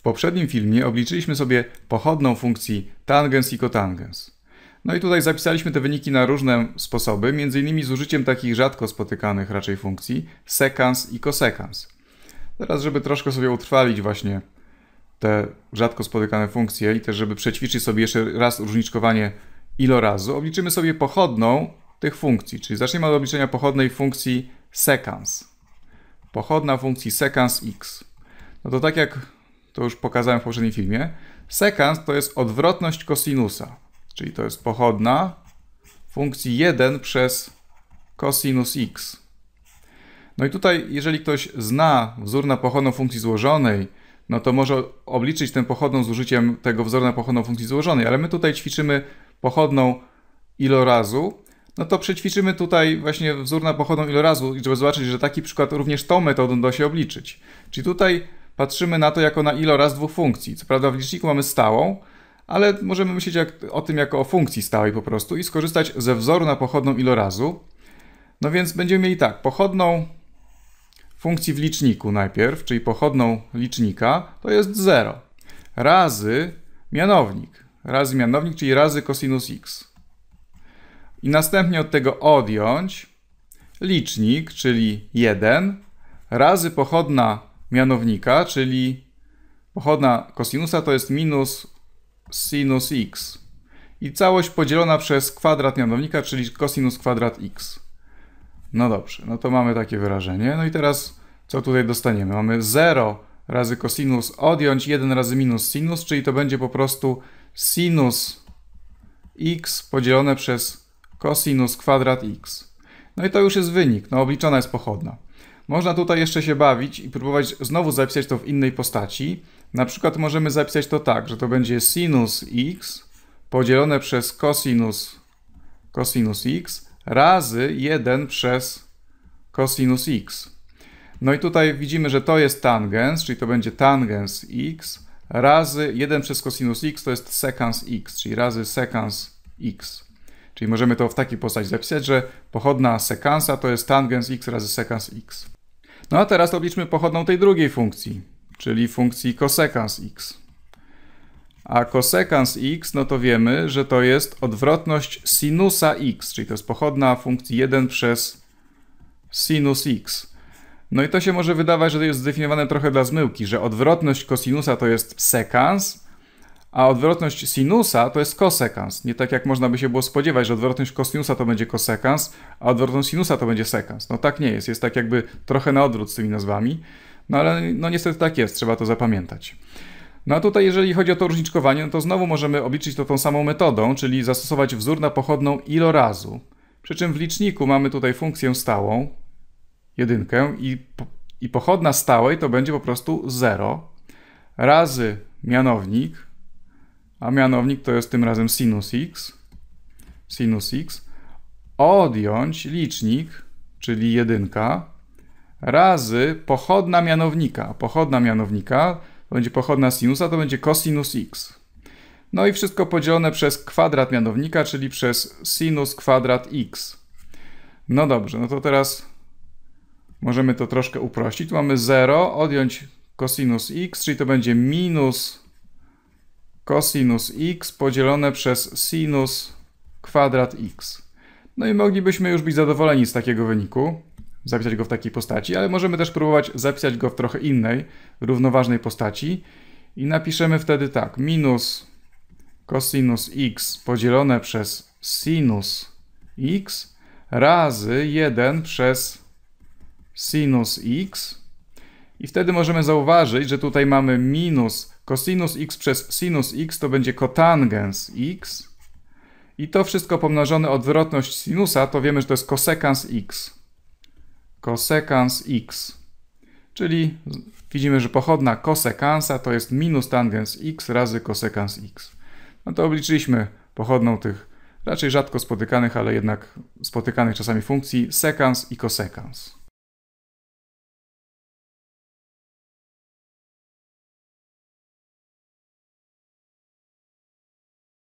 W poprzednim filmie obliczyliśmy sobie pochodną funkcji tangens i kotangens. No i tutaj zapisaliśmy te wyniki na różne sposoby, m.in. z użyciem takich rzadko spotykanych raczej funkcji sekans i kosekans. Teraz, żeby troszkę sobie utrwalić właśnie te rzadko spotykane funkcje i też żeby przećwiczyć sobie jeszcze raz różniczkowanie ilorazu, obliczymy sobie pochodną tych funkcji, czyli zaczniemy od obliczenia pochodnej funkcji sekans. Pochodna funkcji sekans x. No to tak jak to już pokazałem w poprzednim filmie. Sekans to jest odwrotność kosinusa, czyli to jest pochodna funkcji 1 przez kosinus x. No i tutaj, jeżeli ktoś zna wzór na pochodną funkcji złożonej, no to może obliczyć tę pochodną z użyciem tego wzoru na pochodną funkcji złożonej, ale my tutaj ćwiczymy pochodną ilorazu, no to przećwiczymy tutaj właśnie wzór na pochodną ilorazu, żeby zobaczyć, że taki przykład również tą metodą da się obliczyć. Czyli tutaj patrzymy na to jako na iloraz dwóch funkcji. Co prawda w liczniku mamy stałą, ale możemy myśleć jak, o tym jako o funkcji stałej po prostu i skorzystać ze wzoru na pochodną ilorazu. No więc będziemy mieli tak, pochodną funkcji w liczniku najpierw, czyli pochodną licznika, to jest 0 razy mianownik, razy mianownik, czyli razy cosinus x. I następnie od tego odjąć licznik, czyli 1 razy pochodna mianownika, czyli pochodna kosinusa to jest minus sinus x i całość podzielona przez kwadrat mianownika, czyli kosinus kwadrat x. No dobrze, no to mamy takie wyrażenie. No i teraz co tutaj dostaniemy? Mamy 0 razy kosinus odjąć 1 razy minus sinus, czyli to będzie po prostu sinus x podzielone przez kosinus kwadrat x. No i to już jest wynik, no obliczona jest pochodna. Można tutaj jeszcze się bawić i próbować znowu zapisać to w innej postaci. Na przykład możemy zapisać to tak, że to będzie sinus x podzielone przez cosinus, cosinus x razy 1 przez cosinus x. No i tutaj widzimy, że to jest tangens, czyli to będzie tangens x razy 1 przez cosinus x to jest secans x, czyli razy secans x. Czyli możemy to w takiej postaci zapisać, że pochodna sekansa to jest tangens x razy secans x. No a teraz obliczmy pochodną tej drugiej funkcji, czyli funkcji cosecans x. A cosecans x, no to wiemy, że to jest odwrotność sinusa x, czyli to jest pochodna funkcji 1 przez sinus x. No i to się może wydawać, że to jest zdefiniowane trochę dla zmyłki, że odwrotność kosinusa to jest sekans, a odwrotność sinusa to jest kosekans. Nie tak jak można by się było spodziewać, że odwrotność kosinusa to będzie kosekans, a odwrotność sinusa to będzie sekans. No tak nie jest, jest tak jakby trochę na odwrót z tymi nazwami, no ale no niestety tak jest, trzeba to zapamiętać. No a tutaj jeżeli chodzi o to różniczkowanie, no to znowu możemy obliczyć to tą samą metodą, czyli zastosować wzór na pochodną ilorazu. Przy czym w liczniku mamy tutaj funkcję stałą, jedynkę i, i pochodna stałej to będzie po prostu 0 razy mianownik a mianownik to jest tym razem sinus x, sinus x, odjąć licznik, czyli jedynka, razy pochodna mianownika. Pochodna mianownika to będzie pochodna sinusa, to będzie cosinus x. No i wszystko podzielone przez kwadrat mianownika, czyli przez sinus kwadrat x. No dobrze, no to teraz możemy to troszkę uprościć. Tu mamy 0, odjąć cosinus x, czyli to będzie minus cosinus x podzielone przez sinus kwadrat x. No i moglibyśmy już być zadowoleni z takiego wyniku, zapisać go w takiej postaci, ale możemy też próbować zapisać go w trochę innej, równoważnej postaci i napiszemy wtedy tak, minus cosinus x podzielone przez sinus x razy 1 przez sinus x i wtedy możemy zauważyć, że tutaj mamy minus cosinus x przez sinus x to będzie kotangens x. I to wszystko pomnożone odwrotność sinusa to wiemy, że to jest kosekans x. Kosekans x. Czyli widzimy, że pochodna kosekansa to jest minus tangens x razy kosekans x. No to obliczyliśmy pochodną tych raczej rzadko spotykanych, ale jednak spotykanych czasami funkcji sekans i kosekans.